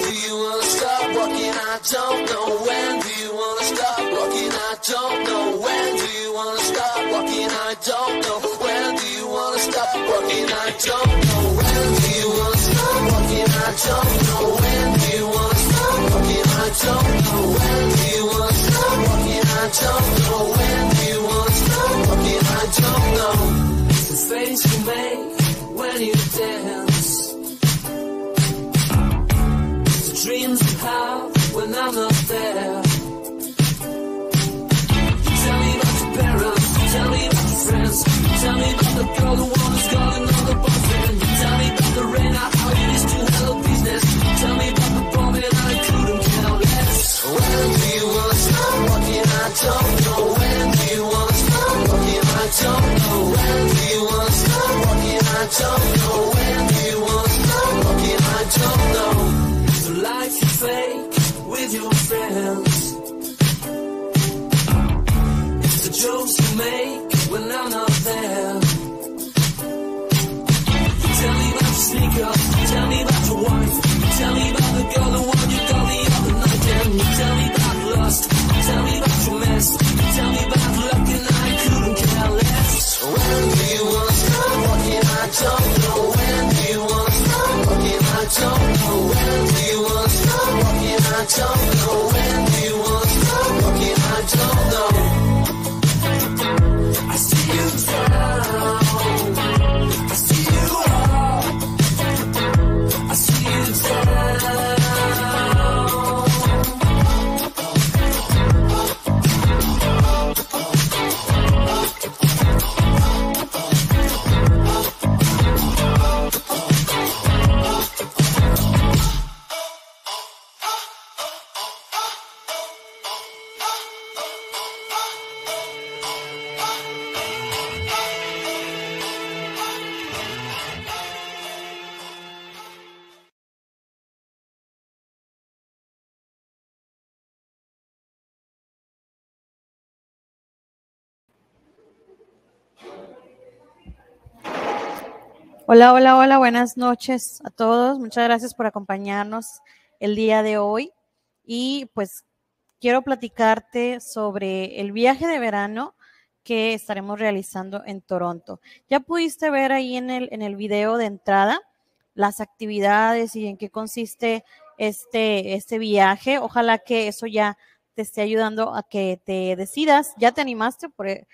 do you wanna stop walking? I don't know when do you wanna stop walking? I don't know when do you wanna stop walking? I don't know when do you wanna stop walking? I don't know when do you wanna stop walking? I don't know when do you wanna stop walking? I don't know when do you wanna stop walking? I don't know when do you wanna stop walking? I don't know the face you make when you dance. dreams you have when I'm not there. Tell me about your parents, tell me about your friends, tell me about the girl who always on the boyfriend. Tell me about the rain, how it is to handle business. Tell me about the bombing, I couldn't care less. When do you wanna stop walking? I don't know. When do you wanna stop walking? I don't know. When do you wanna stop walking? I don't know. When do you wanna stop walking? I don't know. jokes you make when I'm not there. Tell me about your sneakers, tell me about your wife, tell me about the girl who won you got the other night. tell me about lust, tell me about your mess, tell me about luck and I couldn't care less. When do you want to stop walking? I don't know. When do you want to stop walking? I don't know. When do you want to stop walking? I don't know. Hola, hola, hola, buenas noches a todos. Muchas gracias por acompañarnos el día de hoy. Y pues quiero platicarte sobre el viaje de verano que estaremos realizando en Toronto. Ya pudiste ver ahí en el, en el video de entrada las actividades y en qué consiste este, este viaje. Ojalá que eso ya te esté ayudando a que te decidas. Ya te animaste porque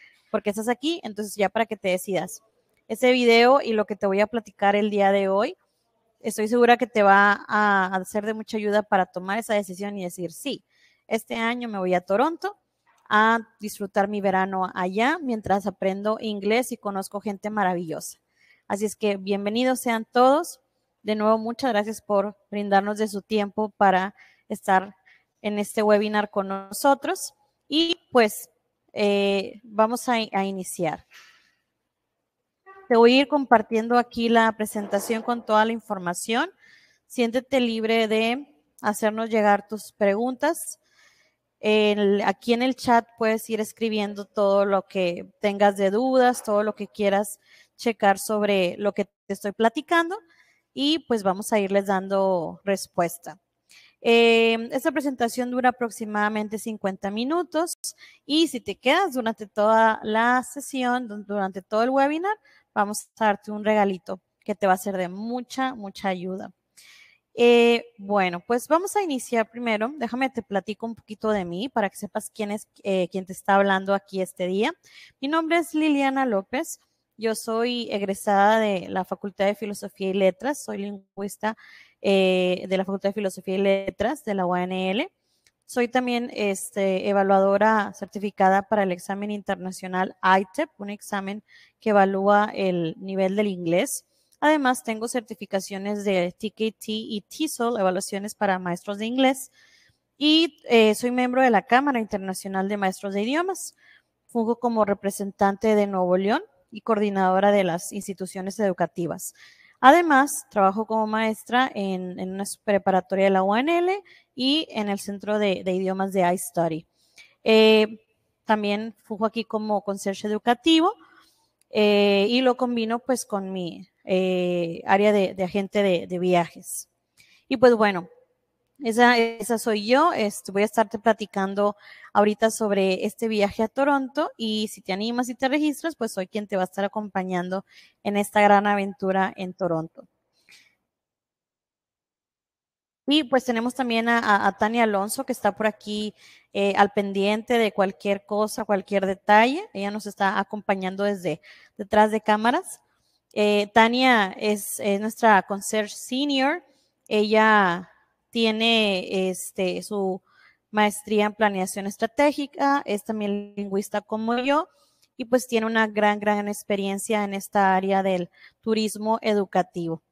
estás aquí, entonces ya para que te decidas ese video y lo que te voy a platicar el día de hoy. Estoy segura que te va a hacer de mucha ayuda para tomar esa decisión y decir, sí, este año me voy a Toronto a disfrutar mi verano allá mientras aprendo inglés y conozco gente maravillosa. Así es que bienvenidos sean todos. De nuevo, muchas gracias por brindarnos de su tiempo para estar en este webinar con nosotros. Y pues eh, vamos a iniciar. Te voy a ir compartiendo aquí la presentación con toda la información. Siéntete libre de hacernos llegar tus preguntas. aquí en el chat puedes ir escribiendo todo lo que tengas de dudas, todo lo que quieras checar sobre lo que te estoy platicando y pues vamos a irles dando respuesta. Eh, esta presentación dura aproximadamente 50 minutos y si te quedas durante toda la sesión, durante todo el webinar, vamos a darte un regalito que te va a ser de mucha, mucha ayuda. Eh, bueno, pues vamos a iniciar primero. Déjame te platico un poquito de mí para que sepas quién es eh, quien te está hablando aquí este día. Mi nombre es Liliana López. Yo soy egresada de la Facultad de Filosofía y Letras. Soy lingüista eh, de la Facultad de Filosofía y Letras de la UNL. Soy también este, evaluadora certificada para el examen internacional ITEP, un examen que evalúa el nivel del inglés. Además, tengo certificaciones de TKT y TESOL, evaluaciones para maestros de inglés. Y eh, soy miembro de la Cámara Internacional de Maestros de Idiomas. Fungo como representante de Nuevo León y coordinadora de las instituciones educativas. Además, trabajo como maestra en, una preparatoria de la UNL y en el Centro de, Idiomas de iStudy. Eh, también fujo aquí como concierge educativo eh, y lo combino pues con mi eh, área de, agente de, de viajes. Y pues bueno, esa, esa soy yo. Este, voy a estarte platicando ahorita sobre este viaje a Toronto y si te animas y te registras, pues soy quien te va a estar acompañando en esta gran aventura en Toronto. Y pues tenemos también a, Tania Alonso que está por aquí eh, al pendiente de cualquier cosa, cualquier detalle. Ella nos está acompañando desde detrás de cámaras. Eh, Tania es, nuestra concierge senior. Ella tiene este, su maestría en planeación estratégica, es también lingüista como yo y pues tiene una gran, gran experiencia en esta área del turismo educativo.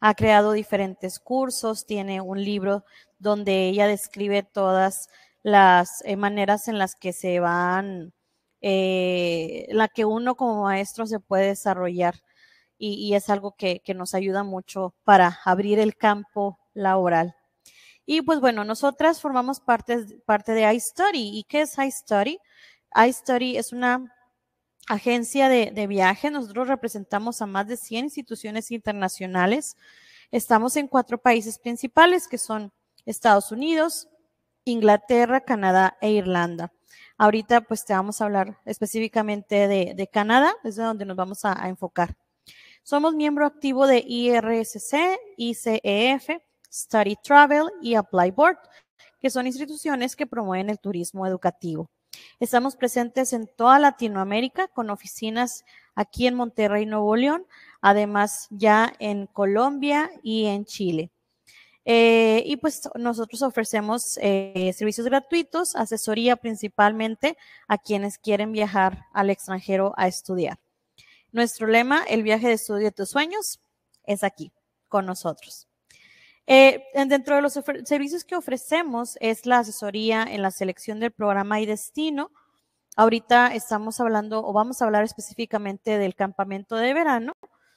Ha creado diferentes cursos, tiene un libro donde ella describe todas las eh, maneras en las que se van, eh, la que uno como maestro se puede desarrollar y, y es algo que, que, nos ayuda mucho para abrir el campo laboral. Y pues bueno, nosotras formamos parte, parte de iStudy. ¿Y qué es iStudy? iStudy es una agencia de, viaje. Nosotros representamos a más de 100 instituciones internacionales. Estamos en cuatro países principales que son Estados Unidos, Inglaterra, Canadá e Irlanda. Ahorita pues te vamos a hablar específicamente de, Canadá, desde donde nos vamos a, a enfocar. Somos miembro activo de IRSC, ICEF, Study Travel y Apply Board, que son instituciones que promueven el turismo educativo. Estamos presentes en toda Latinoamérica con oficinas aquí en Monterrey, Nuevo León, además ya en Colombia y en Chile. Eh, y pues nosotros ofrecemos eh, servicios gratuitos, asesoría principalmente a quienes quieren viajar al extranjero a estudiar. Nuestro lema, el viaje de estudio de tus sueños, es aquí, con nosotros. Eh, dentro de los servicios que ofrecemos es la asesoría en la selección del programa y destino. Ahorita estamos hablando o vamos a hablar específicamente del campamento de verano.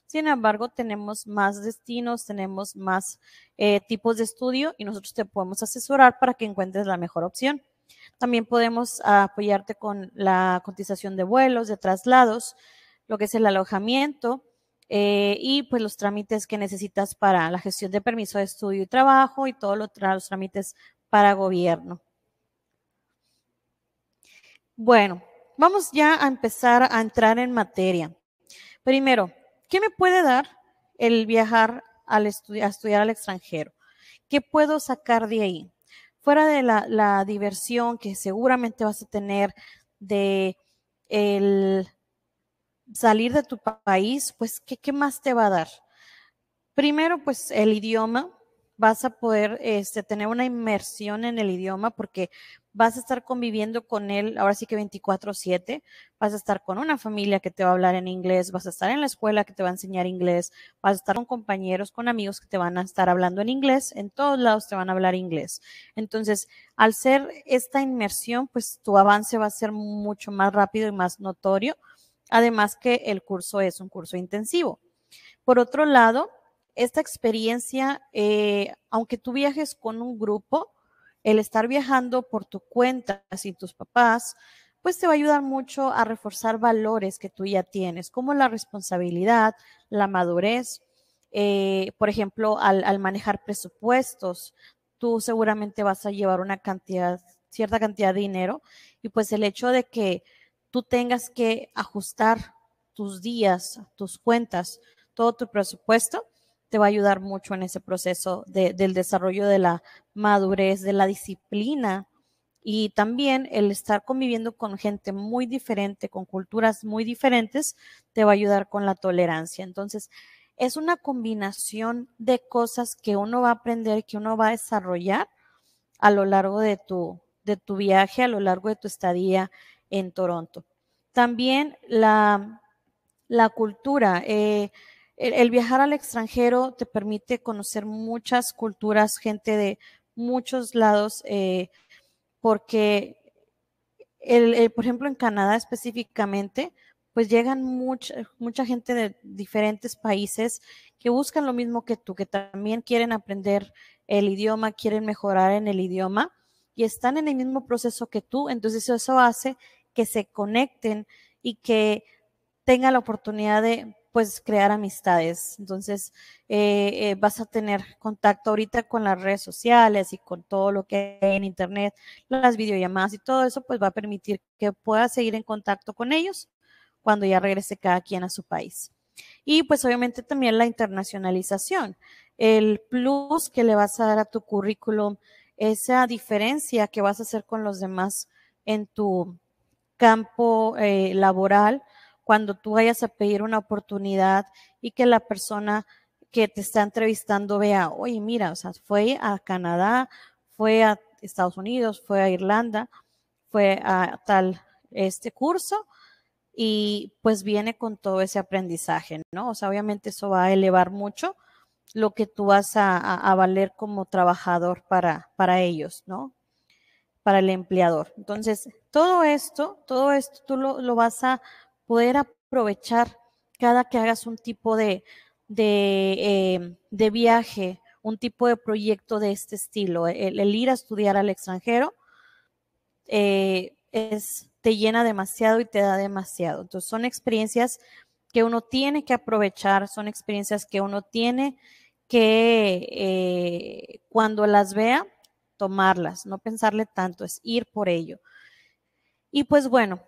Sin embargo, tenemos más destinos, tenemos más eh, tipos de estudio y nosotros te podemos asesorar para que encuentres la mejor opción. También podemos apoyarte con la cotización de vuelos, de traslados, lo que es el alojamiento, eh, y pues los trámites que necesitas para la gestión de permiso de estudio y trabajo y todos los trámites para gobierno. Bueno, vamos ya a empezar a entrar en materia. Primero, ¿qué me puede dar el viajar al a estudiar al extranjero? ¿Qué puedo sacar de ahí? Fuera de la, la diversión que seguramente vas a tener de el salir de tu país, pues, ¿qué, más te va a dar? Primero, pues, el idioma, vas a poder este, tener una inmersión en el idioma porque vas a estar conviviendo con él, ahora sí que 24/7, vas a estar con una familia que te va a hablar en inglés, vas a estar en la escuela que te va a enseñar inglés, vas a estar con compañeros, con amigos que te van a estar hablando en inglés, en todos lados te van a hablar inglés. Entonces, al ser esta inmersión, pues tu avance va a ser mucho más rápido y más notorio Además que el curso es un curso intensivo. Por otro lado, esta experiencia, eh, aunque tú viajes con un grupo, el estar viajando por tu cuenta sin tus papás, pues te va a ayudar mucho a reforzar valores que tú ya tienes, como la responsabilidad, la madurez. Eh, por ejemplo, al, al manejar presupuestos, tú seguramente vas a llevar una cantidad, cierta cantidad de dinero y pues el hecho de que tú tengas que ajustar tus días, tus cuentas, todo tu presupuesto, te va a ayudar mucho en ese proceso del desarrollo de la madurez, de la disciplina y también el estar conviviendo con gente muy diferente, con culturas muy diferentes, te va a ayudar con la tolerancia. Entonces, es una combinación de cosas que uno va a aprender, que uno va a desarrollar a lo largo de tu, de tu viaje, a lo largo de tu estadía en Toronto. También la, cultura. Eh, el, viajar al extranjero te permite conocer muchas culturas, gente de muchos lados, eh, porque, por ejemplo, en Canadá específicamente, pues llegan mucha, mucha gente de diferentes países que buscan lo mismo que tú, que también quieren aprender el idioma, quieren mejorar en el idioma y están en el mismo proceso que tú. Entonces eso hace que se conecten y que tengan la oportunidad de pues crear amistades. Entonces, eh, eh, vas a tener contacto ahorita con las redes sociales y con todo lo que hay en Internet, las videollamadas y todo eso, pues va a permitir que puedas seguir en contacto con ellos cuando ya regrese cada quien a su país. Y pues obviamente también la internacionalización, el plus que le vas a dar a tu currículum, esa diferencia que vas a hacer con los demás en tu, campo eh, laboral, cuando tú vayas a pedir una oportunidad y que la persona que te está entrevistando vea, oye, mira, o sea, fue a Canadá, fue a Estados Unidos, fue a Irlanda, fue a tal este curso y pues viene con todo ese aprendizaje, ¿no? O sea, obviamente eso va a elevar mucho lo que tú vas a, a valer como trabajador para, para ellos, ¿no? para el empleador. Entonces, todo esto, todo esto tú lo, vas a poder aprovechar cada que hagas un tipo de, de, em, viaje, un tipo de proyecto de este estilo. El, ir a estudiar al extranjero eh, es, te llena demasiado y te da demasiado. Entonces, son experiencias que uno tiene que aprovechar, son experiencias que uno tiene que eh, cuando las vea, tomarlas, no pensarle tanto, es ir por ello. Y pues bueno,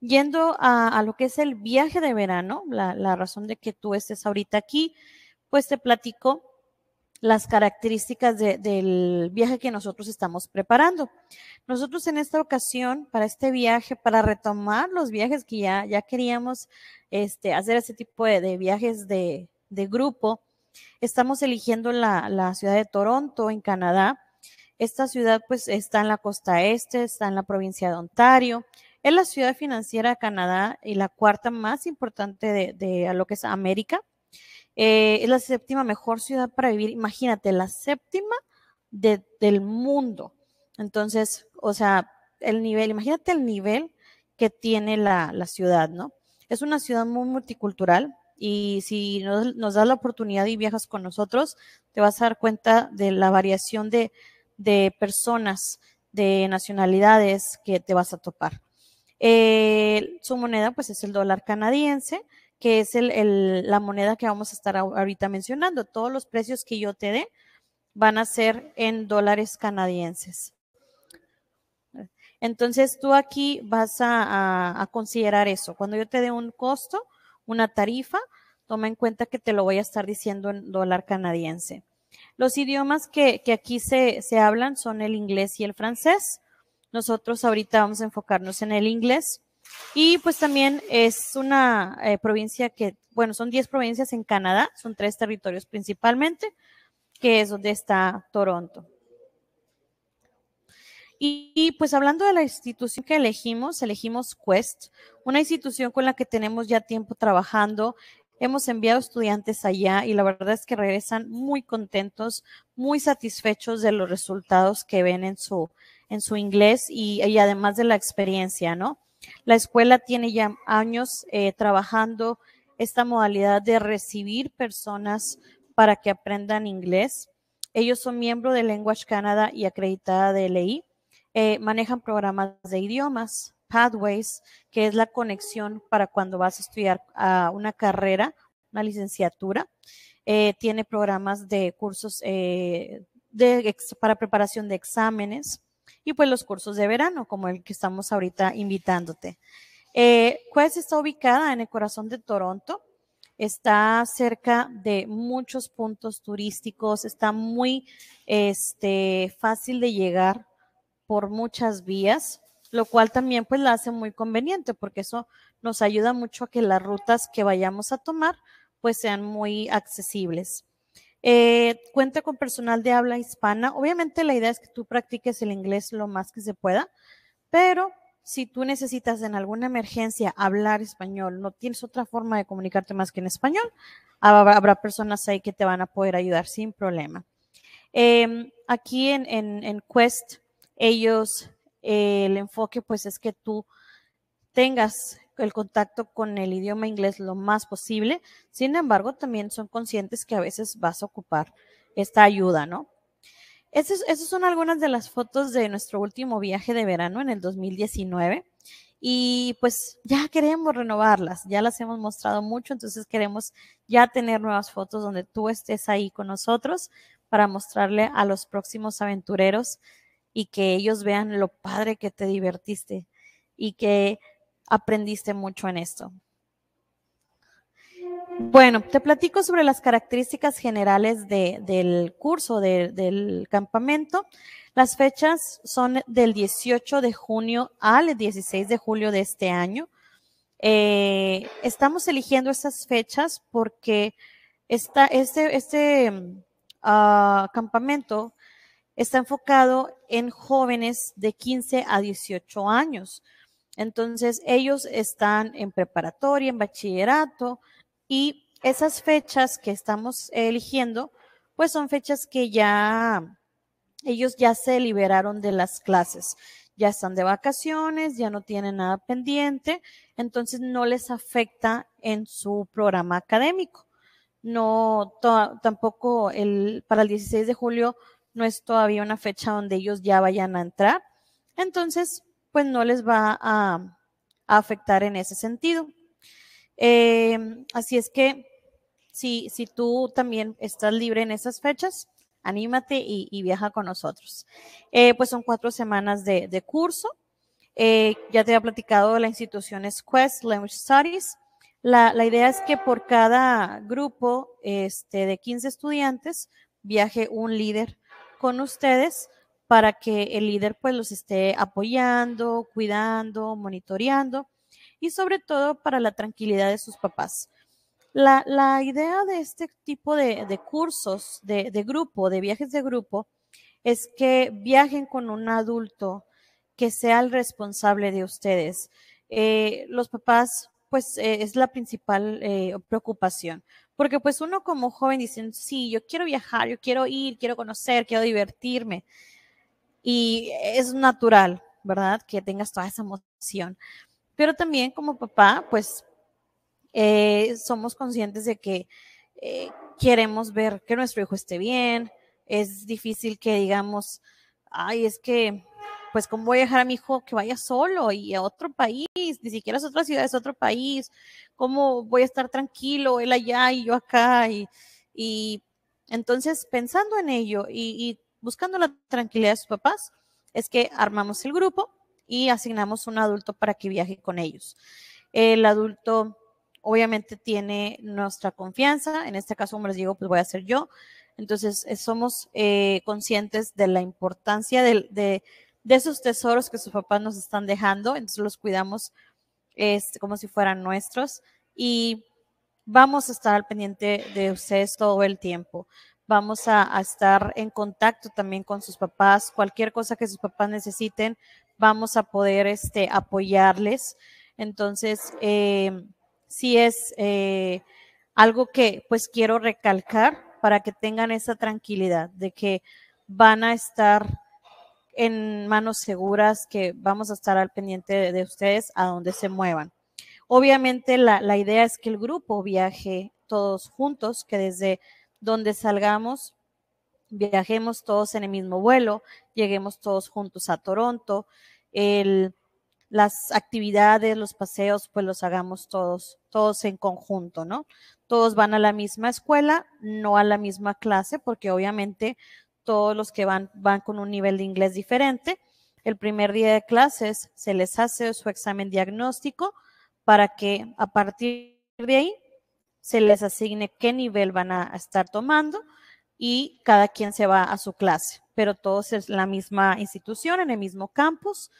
yendo a, lo que es el viaje de verano, la, razón de que tú estés ahorita aquí, pues te platico las características del viaje que nosotros estamos preparando. Nosotros en esta ocasión, para este viaje, para retomar los viajes que ya, queríamos este, hacer ese tipo de, viajes de, grupo, estamos eligiendo la ciudad de Toronto, en Canadá, esta ciudad pues está en la costa este, está en la provincia de Ontario. Es la ciudad financiera de Canadá y la cuarta más importante de, lo que es América. Eh, es la séptima mejor ciudad para vivir. Imagínate, la séptima del mundo. Entonces, o sea, el nivel, imagínate el nivel que tiene la, ciudad, ¿no? Es una ciudad muy multicultural, y si nos, nos, das la oportunidad y viajas con nosotros, te vas a dar cuenta de la variación de, de personas, de nacionalidades que te vas a topar. Eh, su moneda pues es el dólar canadiense, que es la moneda que vamos a estar ahorita mencionando. Todos los precios que yo te dé van a ser en dólares canadienses. Entonces tú aquí vas a considerar eso. Cuando yo te dé un costo, una tarifa, toma en cuenta que te lo voy a estar diciendo en dólar canadiense. Los idiomas que, aquí se, hablan son el inglés y el francés. Nosotros ahorita vamos a enfocarnos en el inglés. Y pues también es una eh, provincia que, bueno, son 10 provincias en Canadá, son tres territorios principalmente, que es donde está Toronto. Y, y, pues hablando de la institución que elegimos, elegimos Quest, una institución con la que tenemos ya tiempo trabajando. Hemos enviado estudiantes allá y la verdad es que regresan muy contentos, muy satisfechos de los resultados que ven en su, en su inglés y, además de la experiencia, ¿no? La escuela tiene ya años eh, trabajando esta modalidad de recibir personas para que aprendan inglés. Ellos son miembros de Language Canada y acreditada de LEI. E, eh, manejan programas de idiomas. Pathways, que es la conexión para cuando vas a estudiar a ah, una carrera, una licenciatura. Eh, tiene programas de cursos eh, para preparación de exámenes y pues los cursos de verano, como el que estamos ahorita invitándote. Eh, Quest está ubicada en el corazón de Toronto, está cerca de muchos puntos turísticos, está muy este, fácil de llegar por muchas vías lo cual también pues la hace muy conveniente porque eso nos ayuda mucho a que las rutas que vayamos a tomar pues sean muy accesibles. Eh, cuenta con personal de habla hispana. Obviamente la idea es que tú practiques el inglés lo más que se pueda, pero si tú necesitas en alguna emergencia hablar español, no tienes otra forma de comunicarte más que en español, habrá, personas ahí que te van a poder ayudar sin problema. Em, aquí en, en Quest, ellos eh, el enfoque pues es que tú tengas el contacto con el idioma inglés lo más posible. Sin embargo, también son conscientes que a veces vas a ocupar esta ayuda, ¿no? Esas, esas son algunas de las fotos de nuestro último viaje de verano en el 2019 y pues ya queremos renovarlas, ya las hemos mostrado mucho, entonces queremos ya tener nuevas fotos donde tú estés ahí con nosotros para mostrarle a los próximos aventureros y que ellos vean lo padre que te divertiste y que aprendiste mucho en esto. Bueno, te platico sobre las características generales del curso, del campamento. Las fechas son del 18 de junio al 16 de julio de este año. Eh, estamos eligiendo esas fechas porque este, este mm, ah, campamento está enfocado en jóvenes de 15 a 18 años. Entonces, ellos están en preparatoria, en bachillerato y esas fechas que estamos eligiendo, pues son fechas que ya ellos ya se liberaron de las clases, ya están de vacaciones, ya no tienen nada pendiente, entonces no les afecta en su programa académico. No, tampoco el, para el 16 de julio no es todavía una fecha donde ellos ya vayan a entrar. Entonces, pues no les va a, afectar en ese sentido. Em, así es que si, si tú también estás libre en esas fechas, anímate y, viaja con nosotros. Eh, pues son cuatro semanas de, curso. Eh, ya te había platicado de la institución Quest Language Studies. La, idea es que por cada grupo este, de 15 estudiantes viaje un líder con ustedes para que el líder pues los esté apoyando, cuidando, monitoreando y sobre todo para la tranquilidad de sus papás. La, idea de este tipo de, cursos de, grupo, de viajes de grupo, es que viajen con un adulto que sea el responsable de ustedes. Eh, los papás, pues eh, es la principal eh, preocupación porque pues uno como joven dice, sí, yo quiero viajar, yo quiero ir, quiero conocer, quiero divertirme. Y es natural, ¿verdad? Que tengas toda esa emoción. Pero también como papá, pues eh, somos conscientes de que eh, queremos ver que nuestro hijo esté bien. Es difícil que digamos, ay, es que, pues, ¿cómo voy a dejar a mi hijo que vaya solo y a otro país? Ni siquiera es otra ciudad, es otro país. ¿Cómo voy a estar tranquilo, él allá y yo acá? Y, y entonces, pensando en ello y, buscando la tranquilidad de sus papás, es que armamos el grupo y asignamos un adulto para que viaje con ellos. El adulto obviamente tiene nuestra confianza, en este caso, como les digo, pues voy a ser yo. Entonces, eh, somos eh, conscientes de la importancia de, de, esos tesoros que sus papás nos están dejando, entonces los cuidamos es como si fueran nuestros y vamos a estar al pendiente de ustedes todo el tiempo. Vamos a, estar en contacto también con sus papás. Cualquier cosa que sus papás necesiten, vamos a poder este, apoyarles. Entonces, eh, sí es eh, algo que pues quiero recalcar para que tengan esa tranquilidad de que van a estar en manos seguras, que vamos a estar al pendiente de, ustedes a donde se muevan. Obviamente la, idea es que el grupo viaje todos juntos, que desde donde salgamos viajemos todos en el mismo vuelo, lleguemos todos juntos a Toronto, las actividades, los paseos, pues los hagamos todos, todos en conjunto, ¿no? Todos van a la misma escuela, no a la misma clase, porque obviamente todos los que van, van con un nivel de inglés diferente. El primer día de clases se les hace su examen diagnóstico para que a partir de ahí se les asigne qué nivel van a estar tomando y cada quien se va a su clase, pero todos es la misma institución, en el mismo campus.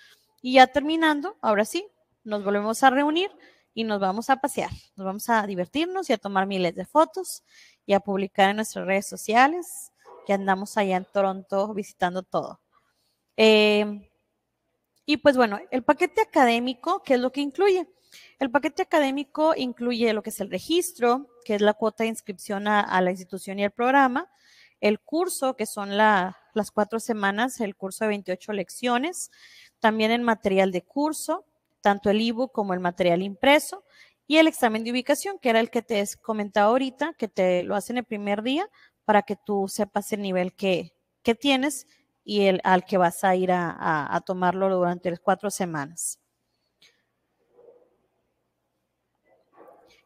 Y ya terminando, ahora sí, nos volvemos a reunir y nos vamos a pasear, nos vamos a divertirnos y a tomar miles de fotos y a publicar en nuestras redes sociales que andamos allá en Toronto visitando todo. Em, y pues bueno, el paquete académico, ¿qué es lo que incluye? El paquete académico incluye lo que es el registro, que es la cuota de inscripción a, la institución y el programa, el curso, que son las cuatro semanas, el curso de 28 lecciones, también el material de curso, tanto el ebook como el material impreso, y el examen de ubicación, que era el que te he comentado ahorita, que te lo hacen el primer día para que tú sepas el nivel que, tienes y el al que vas a ir a, tomarlo durante las cuatro semanas.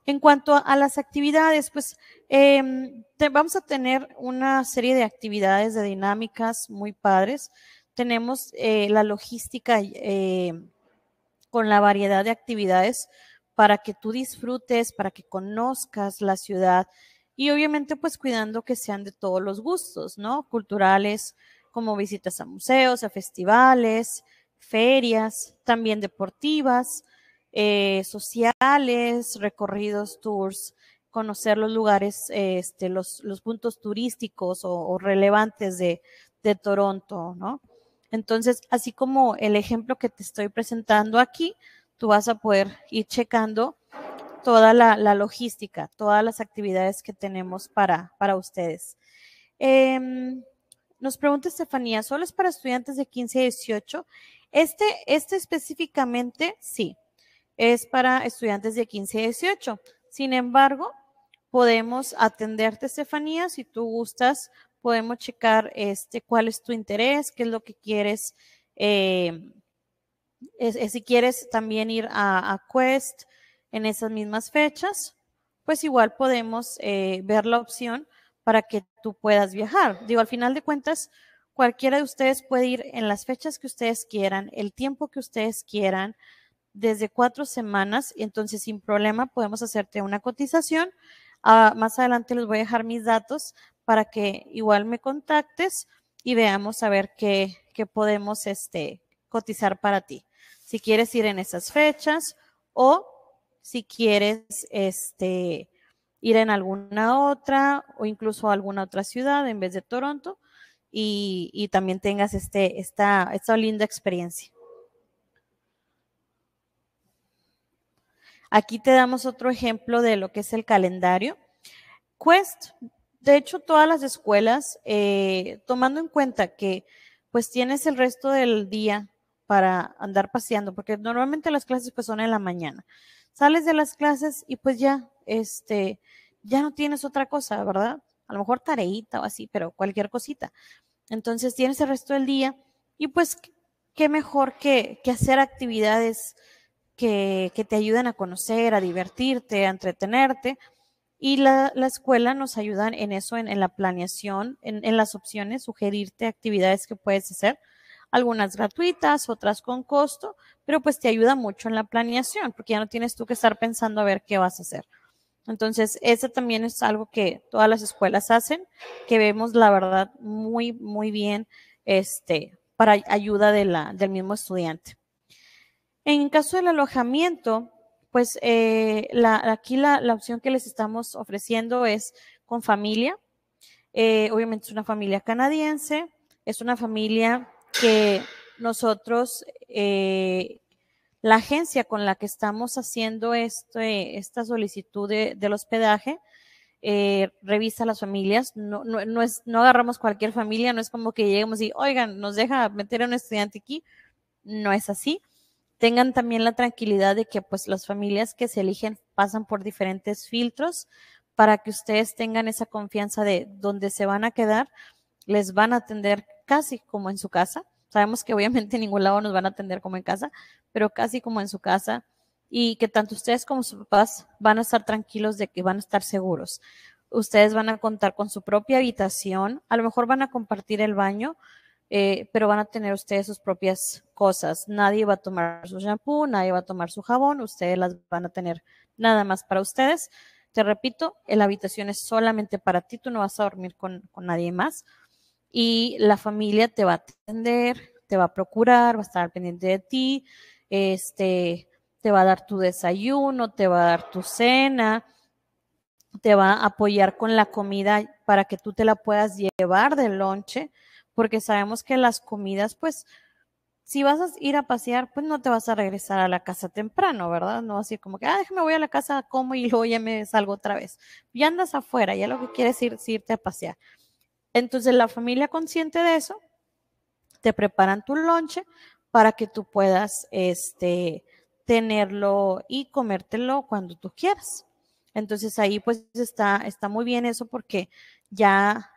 En cuanto a las actividades, pues em, vamos a tener una serie de actividades de dinámicas muy padres. Tenemos eh, la logística eh, con la variedad de actividades para que tú disfrutes, para que conozcas la ciudad, y obviamente pues cuidando que sean de todos los gustos, ¿no? Culturales, como visitas a museos, a festivales, ferias, también deportivas, eh, sociales, recorridos, tours, conocer los lugares, este, los, los, puntos turísticos o, relevantes de, de Toronto, ¿no? Entonces, así como el ejemplo que te estoy presentando aquí, tú vas a poder ir checando toda la, logística, todas las actividades que tenemos para, ustedes. Em, nos pregunta Estefanía, ¿solo es para estudiantes de 15 a 18? Este, este específicamente sí, es para estudiantes de 15 a 18. Sin embargo, podemos atenderte, Estefanía, si tú gustas, podemos checar este, cuál es tu interés, qué es lo que quieres. Eh, si quieres también ir a Quest, en esas mismas fechas, pues igual podemos eh, ver la opción para que tú puedas viajar. Digo, al final de cuentas, cualquiera de ustedes puede ir en las fechas que ustedes quieran, el tiempo que ustedes quieran, desde cuatro semanas, y entonces sin problema podemos hacerte una cotización. Ah, más adelante les voy a dejar mis datos para que igual me contactes y veamos a ver qué, qué podemos este, cotizar para ti. Si quieres ir en esas fechas o si quieres este, ir en alguna otra o incluso a alguna otra ciudad en vez de Toronto y, también tengas este, esta, linda experiencia. Aquí te damos otro ejemplo de lo que es el calendario. Quest, de hecho, todas las escuelas, eh, tomando en cuenta que pues tienes el resto del día para andar paseando, porque normalmente las clases pues son en la mañana sales de las clases y pues ya, este, ya no tienes otra cosa, ¿verdad? A lo mejor tareita o así, pero cualquier cosita. Entonces tienes el resto del día y pues qué mejor que, que hacer actividades que, que, te ayudan a conocer, a divertirte, a entretenerte. Y la, la escuela nos ayuda en eso, en, en la planeación, en, en, las opciones, sugerirte actividades que puedes hacer algunas gratuitas, otras con costo, pero pues te ayuda mucho en la planeación, porque ya no tienes tú que estar pensando a ver qué vas a hacer. Entonces, eso también es algo que todas las escuelas hacen, que vemos la verdad muy, muy bien, este, para ayuda del mismo estudiante. En caso del alojamiento, pues eh, aquí la, opción que les estamos ofreciendo es con familia. Eh, obviamente es una familia canadiense, es una familia que nosotros, eh, la agencia con la que estamos haciendo este, esta solicitud de, del hospedaje, eh, revisa las familias, no, no, no agarramos cualquier familia, no es como que lleguemos y, oigan, nos deja meter a un estudiante aquí, no es así. Tengan también la tranquilidad de que pues las familias que se eligen pasan por diferentes filtros para que ustedes tengan esa confianza de dónde se van a quedar, les van a atender casi como en su casa. Sabemos que obviamente en ningún lado nos van a atender como en casa, pero casi como en su casa y que tanto ustedes como sus papás van a estar tranquilos de que van a estar seguros. Ustedes van a contar con su propia habitación, a lo mejor van a compartir el baño, eh, pero van a tener ustedes sus propias cosas. Nadie va a tomar su shampoo, nadie va a tomar su jabón, ustedes las van a tener nada más para ustedes. Te repito, la habitación es solamente para ti, tú no vas a dormir con, con nadie más y la familia te va a atender, te va a procurar, va a estar pendiente de ti, este, te va a dar tu desayuno, te va a dar tu cena, te va a apoyar con la comida para que tú te la puedas llevar del lonche, porque sabemos que las comidas, pues, si vas a ir a pasear, pues no te vas a regresar a la casa temprano, ¿verdad? No así como que, ah, déjame voy a la casa, como y luego ya me salgo otra vez. Ya andas afuera, ya lo que quieres ir, es irte a pasear. Entonces la familia consciente de eso, te preparan tu lonche para que tú puedas este, tenerlo y comértelo cuando tú quieras. Entonces ahí pues está, está muy bien eso porque ya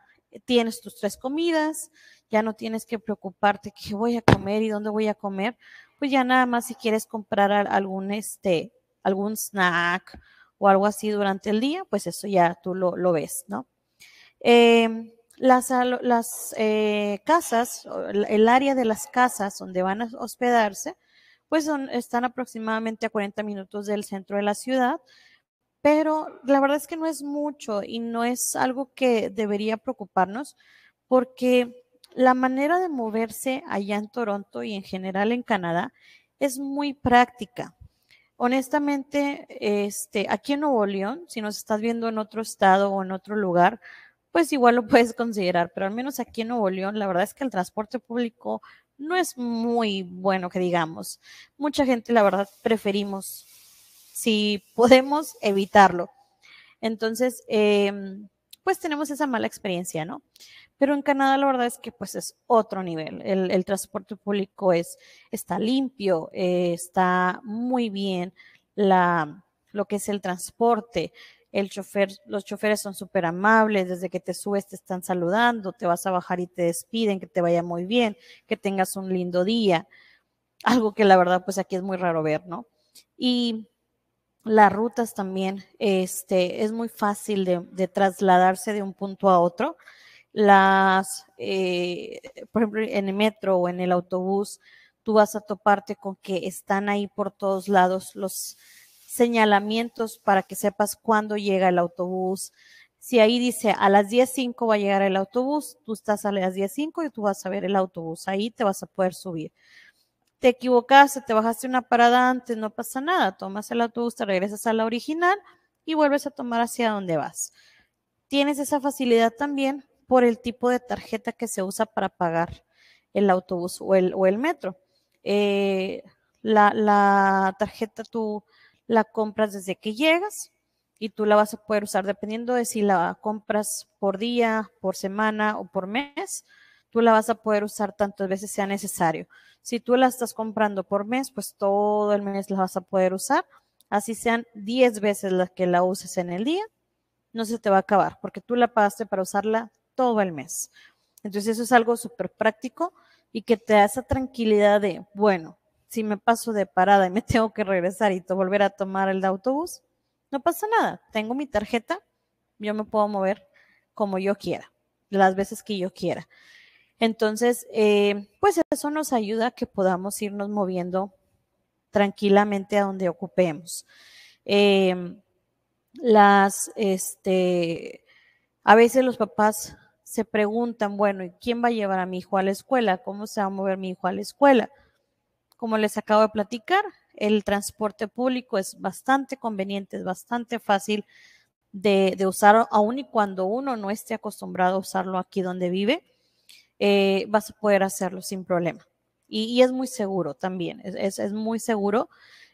tienes tus tres comidas, ya no tienes que preocuparte qué voy a comer y dónde voy a comer, pues ya nada más si quieres comprar algún, este, algún snack o algo así durante el día, pues eso ya tú lo, lo ves, ¿no? Eh, las, las eh, casas, el área de las casas donde van a hospedarse, pues son, están aproximadamente a 40 minutos del centro de la ciudad, pero la verdad es que no es mucho y no es algo que debería preocuparnos porque la manera de moverse allá en Toronto y en general en Canadá es muy práctica. Honestamente, este, aquí en Nuevo León, si nos estás viendo en otro estado o en otro lugar, pues igual lo puedes considerar, pero al menos aquí en Nuevo León, la verdad es que el transporte público no es muy bueno que digamos. Mucha gente, la verdad, preferimos, si podemos, evitarlo. Entonces, em, pues tenemos esa mala experiencia, ¿no? Pero en Canadá la verdad es que pues es otro nivel. El, transporte público es, está limpio, eh, está muy bien la, lo que es el transporte, el chofer, los choferes son súper amables, desde que te subes te están saludando, te vas a bajar y te despiden, que te vaya muy bien, que tengas un lindo día, algo que la verdad pues aquí es muy raro ver, ¿no? Y las rutas también, este, es muy fácil de, trasladarse de un punto a otro. Las, eh, por ejemplo, en el metro o en el autobús, tú vas a toparte con que están ahí por todos lados los señalamientos para que sepas cuándo llega el autobús. Si ahí dice a las 10.05 va a llegar el autobús, tú estás a las 10.05 y tú vas a ver el autobús. Ahí te vas a poder subir. Te equivocaste, te bajaste una parada antes, no pasa nada. Tomas el autobús, te regresas a la original y vuelves a tomar hacia donde vas. Tienes esa facilidad también por el tipo de tarjeta que se usa para pagar el autobús o el, o el metro. Eh, la, la, tarjeta, tú la compras desde que llegas y tú la vas a poder usar dependiendo de si la compras por día, por semana o por mes. Tú la vas a poder usar tantas veces sea necesario. Si tú la estás comprando por mes, pues todo el mes la vas a poder usar. Así sean 10 veces las que la uses en el día, no se te va a acabar porque tú la pagaste para usarla todo el mes. Entonces eso es algo súper práctico y que te da esa tranquilidad de, bueno, si me paso de parada y me tengo que regresar y volver a tomar el de autobús, no pasa nada. Tengo mi tarjeta, yo me puedo mover como yo quiera, las veces que yo quiera. Entonces, eh, pues eso nos ayuda a que podamos irnos moviendo tranquilamente a donde ocupemos. Em, las, este, a veces los papás se preguntan, bueno, ¿y quién va a llevar a mi hijo a la escuela? ¿Cómo se va a mover mi hijo a la escuela? Como les acabo de platicar, el transporte público es bastante conveniente, es bastante fácil de, usar, aun y cuando uno no esté acostumbrado a usarlo aquí donde vive, eh, vas a poder hacerlo sin problema. Y, es muy seguro también, es, muy seguro.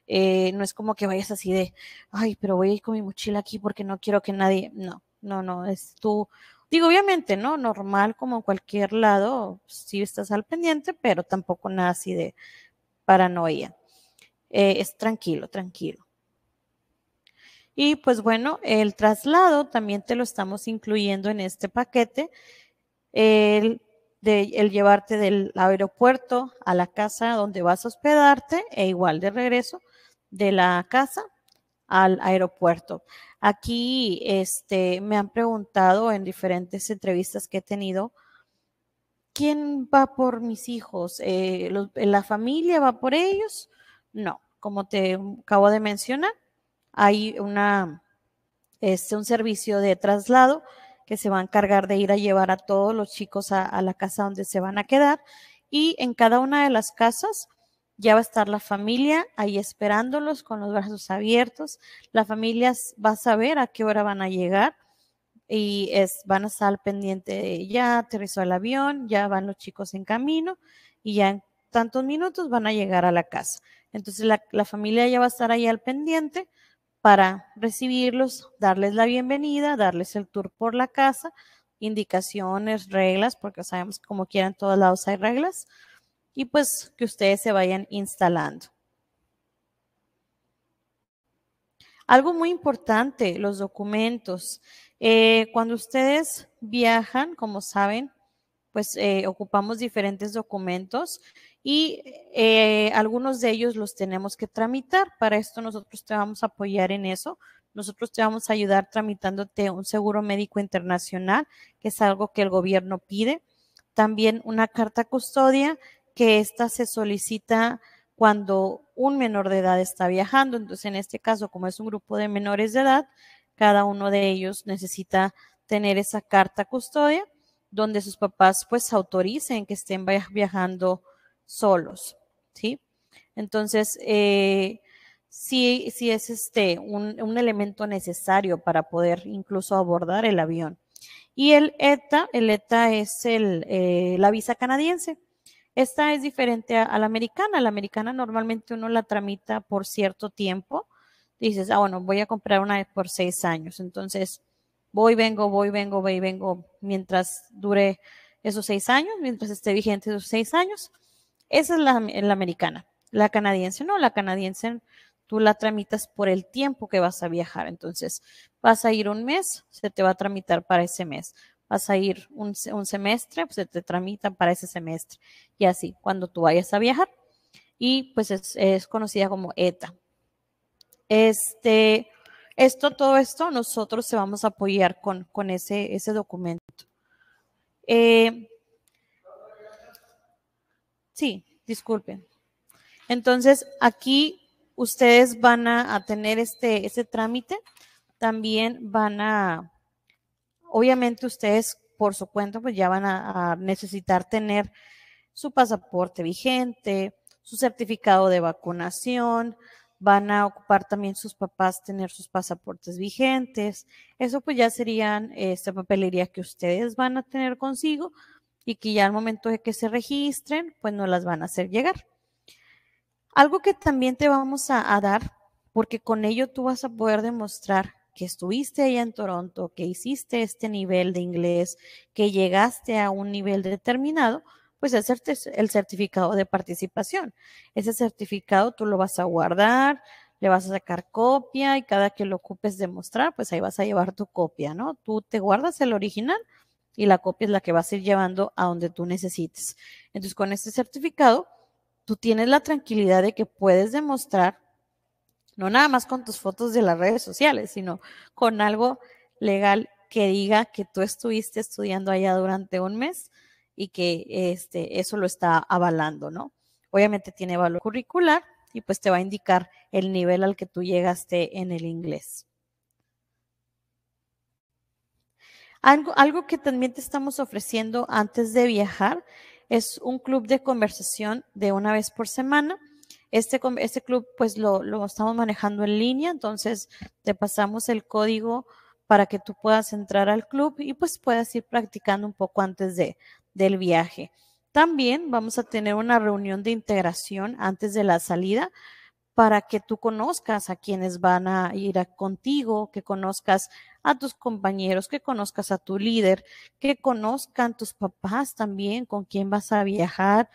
Eh, no es como que vayas así de, ay, pero voy a ir con mi mochila aquí porque no quiero que nadie, no, no, no, es tú, digo, obviamente, ¿no? Normal como en cualquier lado, si sí estás al pendiente, pero tampoco nada así de, paranoia. Eh, es tranquilo, tranquilo. Y pues bueno, el traslado también te lo estamos incluyendo en este paquete. El, el llevarte del aeropuerto a la casa donde vas a hospedarte e igual de regreso de la casa al aeropuerto. Aquí este, me han preguntado en diferentes entrevistas que he tenido ¿quién va por mis hijos? Eh, eh, ¿La familia va por ellos? No, como te acabo de mencionar, hay una, este, un servicio de traslado que se va a encargar de ir a llevar a todos los chicos a, a la casa donde se van a quedar y en cada una de las casas ya va a estar la familia ahí esperándolos con los brazos abiertos. La familia va a saber a qué hora van a llegar y es, van a estar pendiente, ya aterrizó el avión, ya van los chicos en camino y ya en tantos minutos van a llegar a la casa. Entonces la, la familia ya va a estar ahí al pendiente para recibirlos, darles la bienvenida, darles el tour por la casa, indicaciones, reglas, porque sabemos que como quieran todos lados hay reglas, y pues que ustedes se vayan instalando. Algo muy importante, los documentos. Eh, cuando ustedes viajan, como saben, pues eh, ocupamos diferentes documentos y eh, algunos de ellos los tenemos que tramitar. Para esto nosotros te vamos a apoyar en eso. Nosotros te vamos a ayudar tramitándote un seguro médico internacional, que es algo que el gobierno pide. También una carta custodia, que esta se solicita cuando un menor de edad está viajando. Entonces, en este caso, como es un grupo de menores de edad, cada uno de ellos necesita tener esa carta custodia donde sus papás pues autoricen que estén viajando solos, ¿sí? Entonces, eh, sí, sí es este un, elemento necesario para poder incluso abordar el avión. Y el ETA, el ETA es el, eh, la visa canadiense. Esta es diferente a, la americana. La americana normalmente uno la tramita por cierto tiempo dices, ah, bueno, voy a comprar una vez por seis años. Entonces, voy, vengo, voy, vengo, voy, vengo, mientras dure esos seis años, mientras esté vigente esos seis años. Esa es la, americana. La canadiense no, la canadiense tú la tramitas por el tiempo que vas a viajar. Entonces, vas a ir un mes, se te va a tramitar para ese mes. Vas a ir un, semestre, pues, se te tramita para ese semestre. Y así, cuando tú vayas a viajar. Y pues es conocida como ETA, este, esto, todo esto, nosotros se vamos a apoyar con, ese, ese documento. Eh, sí, disculpen. Entonces, aquí ustedes van a, tener este, trámite. También van a, obviamente ustedes por su cuenta, pues ya van a, necesitar tener su pasaporte vigente, su certificado de vacunación, van a ocupar también sus papás tener sus pasaportes vigentes. Eso pues ya serían esta papelería que ustedes van a tener consigo y que ya al momento de que se registren, pues no las van a hacer llegar. Algo que también te vamos a, a dar, porque con ello tú vas a poder demostrar que estuviste allá en Toronto, que hiciste este nivel de inglés, que llegaste a un nivel determinado, pues el, el certificado de participación. Ese certificado tú lo vas a guardar, le vas a sacar copia y cada que lo ocupes de mostrar, pues ahí vas a llevar tu copia, ¿no? Tú te guardas el original y la copia es la que vas a ir llevando a donde tú necesites. Entonces, con este certificado, tú tienes la tranquilidad de que puedes demostrar, no nada más con tus fotos de las redes sociales, sino con algo legal que diga que tú estuviste estudiando allá durante un mes y que este, eso lo está avalando, ¿no? Obviamente tiene valor curricular y pues te va a indicar el nivel al que tú llegaste en el inglés. Algo, que también te estamos ofreciendo antes de viajar es un club de conversación de una vez por semana. Este, este, club pues lo, lo, estamos manejando en línea, entonces te pasamos el código para que tú puedas entrar al club y pues puedas ir practicando un poco antes de, del viaje. También vamos a tener una reunión de integración antes de la salida para que tú conozcas a quienes van a ir contigo, que conozcas a tus compañeros, que conozcas a tu líder, que conozcan tus papás también, con quién vas a viajar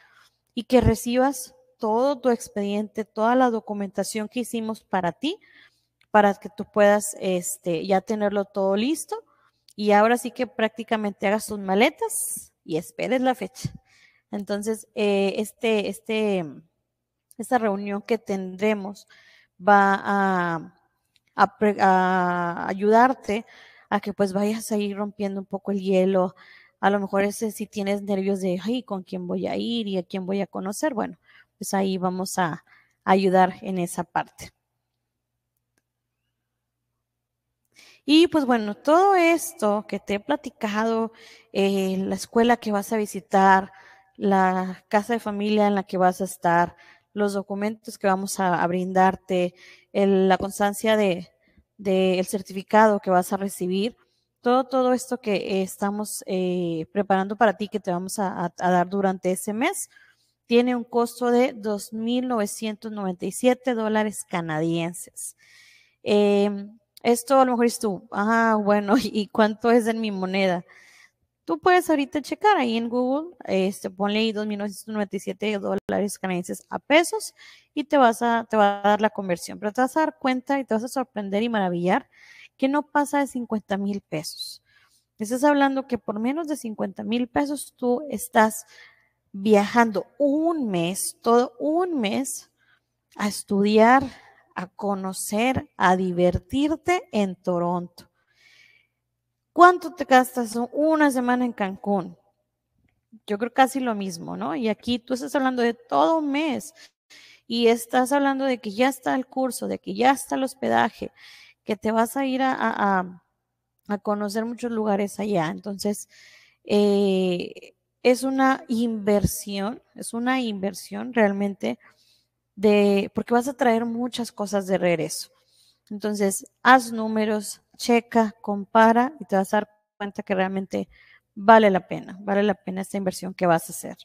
y que recibas todo tu expediente, toda la documentación que hicimos para ti, para que tú puedas este, ya tenerlo todo listo y ahora sí que prácticamente hagas tus maletas y esperes la fecha. Entonces, eh, este, este, esta reunión que tendremos va a, a, a, ayudarte a que pues vayas a ir rompiendo un poco el hielo. A lo mejor ese si tienes nervios de, ay, ¿con quién voy a ir y a quién voy a conocer? Bueno, pues ahí vamos a ayudar en esa parte. Y pues bueno, todo esto que te he platicado, eh, la escuela que vas a visitar, la casa de familia en la que vas a estar, los documentos que vamos a, brindarte, la constancia de, certificado que vas a recibir, todo, todo esto que estamos eh, preparando para ti, que te vamos a, dar durante ese mes, tiene un costo de 2.997 dólares canadienses. Eh, esto a lo mejor es tú, ah, bueno, ¿y cuánto es en mi moneda? Tú puedes ahorita checar ahí en Google, este, ponle ahí 2.997 dólares canadienses a pesos y te vas a, te va a dar la conversión. Pero te vas a dar cuenta y te vas a sorprender y maravillar que no pasa de 50 mil pesos. Estás hablando que por menos de 50 mil pesos tú estás viajando un mes, todo un mes, a estudiar, a conocer, a divertirte en Toronto. ¿Cuánto te gastas una semana en Cancún? Yo creo casi lo mismo, ¿no? Y aquí tú estás hablando de todo un mes y estás hablando de que ya está el curso, de que ya está el hospedaje, que te vas a ir a, conocer muchos lugares allá. Entonces, eh, es una inversión, es una inversión realmente porque vas a traer muchas cosas de regreso. Entonces, haz números, checa, compara y te vas a dar cuenta que realmente vale la pena, vale la pena esta inversión que vas a hacer.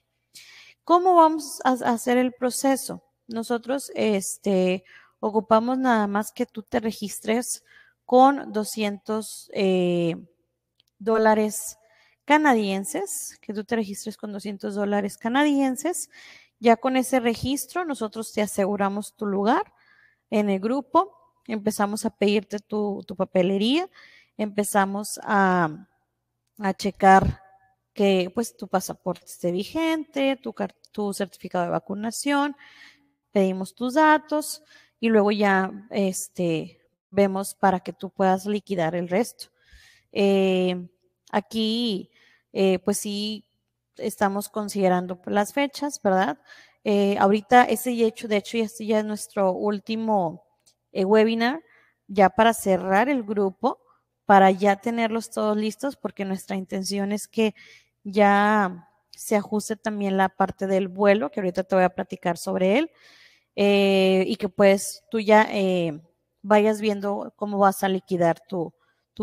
¿Cómo vamos a hacer el proceso? Nosotros este, ocupamos nada más que tú te registres con 200 eh, dólares canadienses, que tú te registres con 200 dólares canadienses ya con ese registro nosotros te aseguramos tu lugar en el grupo, empezamos a pedirte tu, papelería, empezamos a, a, checar que pues tu pasaporte esté vigente, tu, tu certificado de vacunación, pedimos tus datos y luego ya este, vemos para que tú puedas liquidar el resto. Eh, aquí, eh, pues sí, estamos considerando las fechas, ¿verdad? Eh, ahorita ese hecho, de hecho, ya es nuestro último eh, webinar, ya para cerrar el grupo, para ya tenerlos todos listos, porque nuestra intención es que ya se ajuste también la parte del vuelo, que ahorita te voy a platicar sobre él, eh, y que pues tú ya vayas viendo cómo vas a liquidar tu